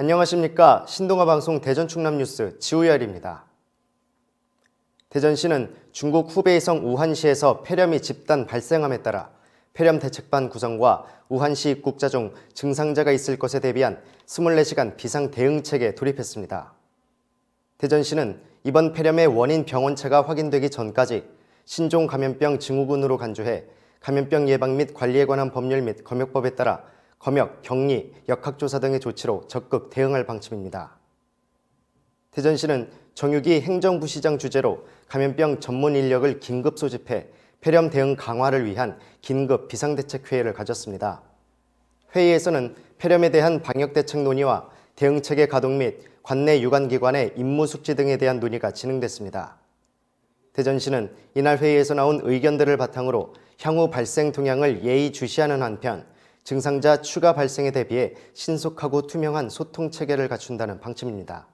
안녕하십니까 신동아 방송 대전 충남 뉴스 지우열입니다. 대전시는 중국 후베이성 우한시에서 폐렴이 집단 발생함에 따라 폐렴 대책반 구성과 우한시 입국자 중 증상자가 있을 것에 대비한 24시간 비상 대응책에 돌입했습니다. 대전시는 이번 폐렴의 원인 병원체가 확인되기 전까지 신종 감염병 증후군으로 간주해 감염병 예방 및 관리에 관한 법률 및 검역법에 따라 검역, 격리, 역학조사 등의 조치로 적극 대응할 방침입니다. 대전시는 정유기 행정부시장 주재로 감염병 전문 인력을 긴급 소집해 폐렴 대응 강화를 위한 긴급 비상대책회의를 가졌습니다. 회의에서는 폐렴에 대한 방역대책 논의와 대응체계 가동 및 관내 유관기관의 임무 숙지 등에 대한 논의가 진행됐습니다. 대전시는 이날 회의에서 나온 의견들을 바탕으로 향후 발생 동향을 예의주시하는 한편 증상자 추가 발생에 대비해 신속하고 투명한 소통 체계를 갖춘다는 방침입니다.